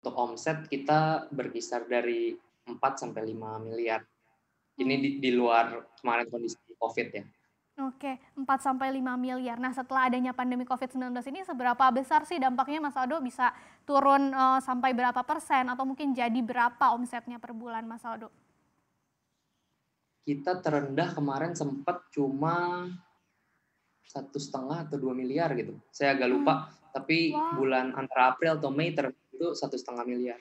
untuk omset kita berkisar dari 4 sampai 5 miliar. Ini di, di luar kemarin kondisi COVID ya. Oke, 4 sampai 5 miliar. Nah, setelah adanya pandemi COVID-19 ini seberapa besar sih dampaknya Mas Aldo bisa turun uh, sampai berapa persen atau mungkin jadi berapa omsetnya per bulan Mas Aldo? Kita terendah kemarin sempat cuma satu setengah atau dua miliar gitu. Saya agak lupa, hmm. tapi wow. bulan antara April atau Mei ter itu satu setengah miliar.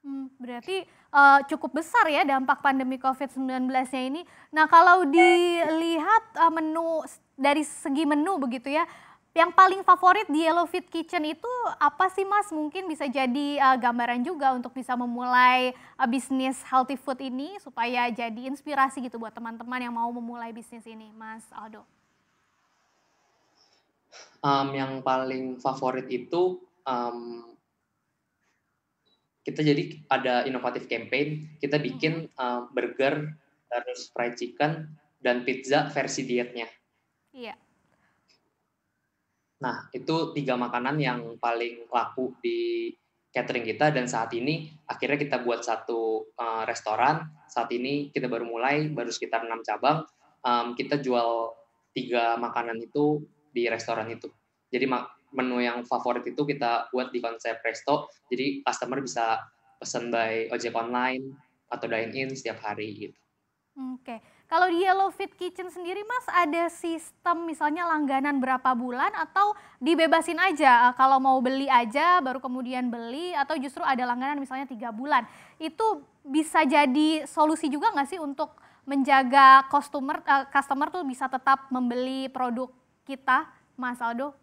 Hmm, berarti uh, cukup besar ya dampak pandemi COVID-19-nya ini. Nah kalau dilihat uh, menu dari segi menu begitu ya, yang paling favorit di Yellow Fit Kitchen itu apa sih Mas? Mungkin bisa jadi uh, gambaran juga untuk bisa memulai uh, bisnis healthy food ini supaya jadi inspirasi gitu buat teman-teman yang mau memulai bisnis ini, Mas Aldo. Um, yang paling favorit itu um, kita jadi ada inovatif campaign kita bikin uh, burger terus fried chicken dan pizza versi dietnya iya nah itu tiga makanan yang paling laku di catering kita dan saat ini akhirnya kita buat satu uh, restoran saat ini kita baru mulai baru sekitar enam cabang um, kita jual tiga makanan itu di restoran itu jadi menu yang favorit itu kita buat di konsep resto jadi customer bisa pesan by ojek online atau dine in setiap hari gitu. Oke, okay. kalau di Yellow Fit Kitchen sendiri mas ada sistem misalnya langganan berapa bulan atau dibebasin aja eh, kalau mau beli aja baru kemudian beli atau justru ada langganan misalnya tiga bulan itu bisa jadi solusi juga nggak sih untuk menjaga customer eh, customer tuh bisa tetap membeli produk kita mas Aldo?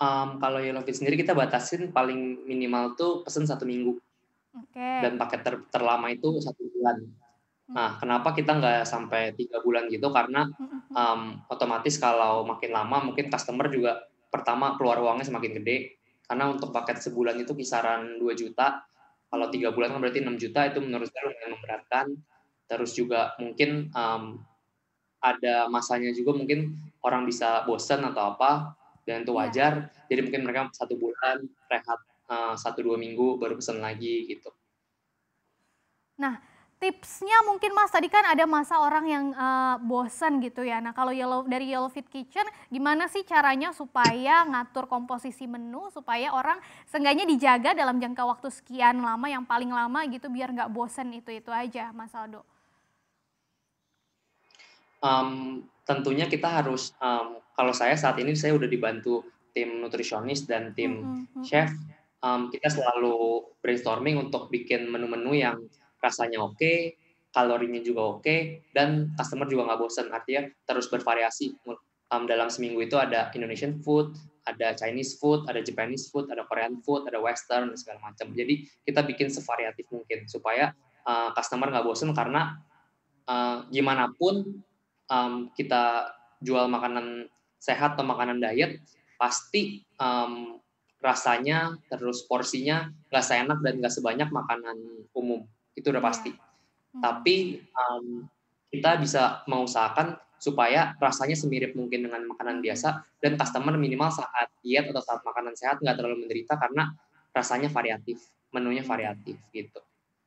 um, kalau Yellow Feed sendiri kita batasin paling minimal tuh pesen satu minggu. Okay. Dan paket ter terlama itu satu bulan. Hmm. Nah, kenapa kita nggak sampai tiga bulan gitu? Karena um, otomatis kalau makin lama, mungkin customer juga pertama keluar uangnya semakin gede. Karena untuk paket sebulan itu kisaran 2 juta. Kalau tiga bulan kan berarti 6 juta, itu menurut saya lumayan memberatkan. Terus juga mungkin um, ada masanya juga mungkin orang bisa bosen atau apa dan itu iya. wajar. Jadi mungkin mereka satu bulan rehat eh, satu dua minggu baru pesan lagi gitu. Nah tipsnya mungkin mas tadi kan ada masa orang yang uh, eh, bosan gitu ya. Nah kalau yellow dari Yellow Fit Kitchen gimana sih caranya supaya ngatur komposisi menu supaya orang seenggaknya dijaga dalam jangka waktu sekian lama yang paling lama gitu biar nggak bosan itu itu aja mas Aldo um, tentunya kita harus um, kalau saya saat ini saya udah dibantu tim nutrisionis dan tim mm -hmm. chef um, kita selalu brainstorming untuk bikin menu-menu yang rasanya oke okay, kalorinya juga oke okay, dan customer juga nggak bosan. artinya terus bervariasi um, dalam seminggu itu ada Indonesian food ada Chinese food ada Japanese food ada Korean food ada Western dan segala macam jadi kita bikin sevariatif mungkin supaya uh, customer nggak bosen karena uh, gimana pun um, kita jual makanan sehat atau makanan diet pasti um, rasanya terus porsinya nggak seenak dan nggak sebanyak makanan umum itu udah iya. pasti hmm. tapi um, kita bisa mengusahakan supaya rasanya semirip mungkin dengan makanan hmm. biasa dan customer minimal saat diet atau saat makanan sehat nggak terlalu menderita karena rasanya variatif menunya variatif gitu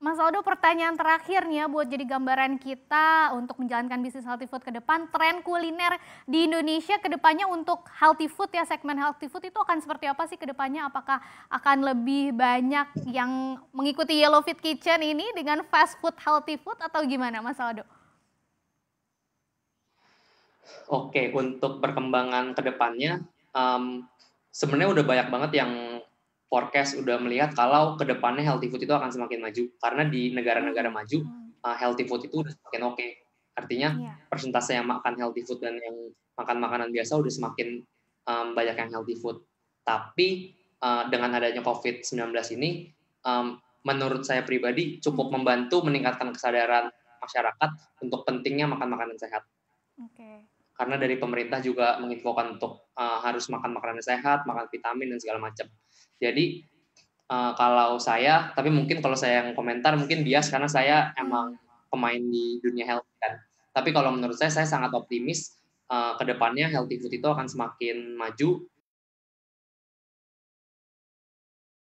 Mas Aldo, pertanyaan terakhirnya buat jadi gambaran kita untuk menjalankan bisnis healthy food ke depan, tren kuliner di Indonesia ke depannya untuk healthy food ya, segmen healthy food itu akan seperti apa sih ke depannya? Apakah akan lebih banyak yang mengikuti Yellow Fit Kitchen ini dengan fast food healthy food atau gimana Mas Aldo? Oke, untuk perkembangan ke depannya, um, sebenarnya udah banyak banget yang forecast udah melihat kalau kedepannya healthy food itu akan semakin maju karena di negara-negara hmm. maju uh, healthy food itu udah semakin oke okay. artinya yeah. persentase yang makan healthy food dan yang makan makanan biasa udah semakin um, banyak yang healthy food tapi uh, dengan adanya covid 19 ini um, menurut saya pribadi cukup hmm. membantu meningkatkan kesadaran masyarakat untuk pentingnya makan makanan sehat okay. karena dari pemerintah juga menginfokan untuk uh, harus makan makanan sehat makan vitamin dan segala macam jadi uh, kalau saya, tapi mungkin kalau saya yang komentar mungkin bias karena saya emang pemain di dunia health kan. Tapi kalau menurut saya, saya sangat optimis uh, eh, kedepannya healthy food itu akan semakin maju